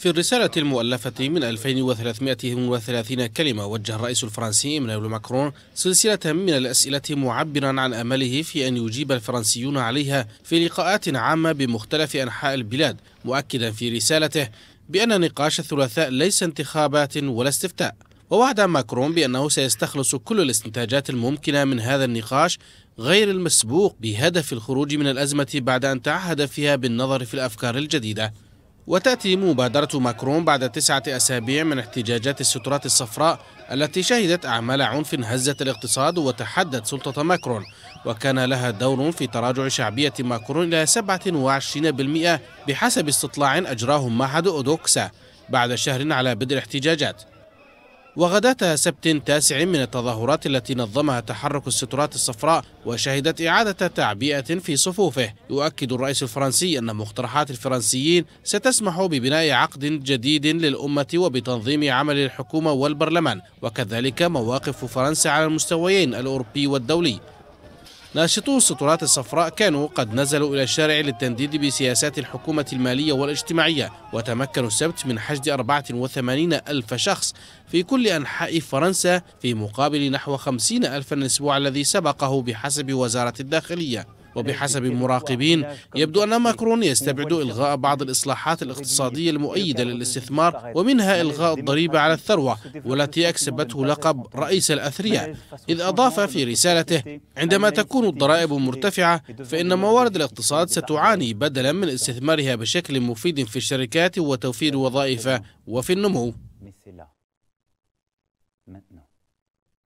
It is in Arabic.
في الرسالة المؤلفة من 2330 كلمة وجه الرئيس الفرنسي إيمانويل ماكرون سلسلة من الأسئلة معبرا عن أمله في أن يجيب الفرنسيون عليها في لقاءات عامة بمختلف أنحاء البلاد مؤكدا في رسالته بأن نقاش الثلاثاء ليس انتخابات ولا استفتاء ووعد ماكرون بأنه سيستخلص كل الاستنتاجات الممكنة من هذا النقاش غير المسبوق بهدف الخروج من الأزمة بعد أن تعهد فيها بالنظر في الأفكار الجديدة وتأتي مبادرة ماكرون بعد تسعة أسابيع من احتجاجات السترات الصفراء التي شهدت أعمال عنف هزت الاقتصاد وتحدت سلطة ماكرون وكان لها دور في تراجع شعبية ماكرون إلى 27% بحسب استطلاع أجراه معهد أودوكسا بعد شهر على بدء الاحتجاجات وغداة سبت تاسع من التظاهرات التي نظمها تحرك السترات الصفراء وشهدت إعادة تعبئة في صفوفه يؤكد الرئيس الفرنسي أن مقترحات الفرنسيين ستسمح ببناء عقد جديد للأمة وبتنظيم عمل الحكومة والبرلمان وكذلك مواقف فرنسا على المستويين الأوروبي والدولي ناشطو السترات الصفراء كانوا قد نزلوا إلى الشارع للتنديد بسياسات الحكومة المالية والاجتماعية وتمكنوا السبت من حشد 84 ألف شخص في كل أنحاء فرنسا في مقابل نحو 50 ألفا الأسبوع الذي سبقه بحسب وزارة الداخلية وبحسب المراقبين يبدو أن ماكرون يستبعد إلغاء بعض الإصلاحات الاقتصادية المؤيدة للاستثمار ومنها إلغاء الضريبة على الثروة والتي أكسبته لقب رئيس الأثرياء إذ أضاف في رسالته عندما تكون الضرائب مرتفعة فإن موارد الاقتصاد ستعاني بدلا من استثمارها بشكل مفيد في الشركات وتوفير وظائف وفي النمو. maintenant.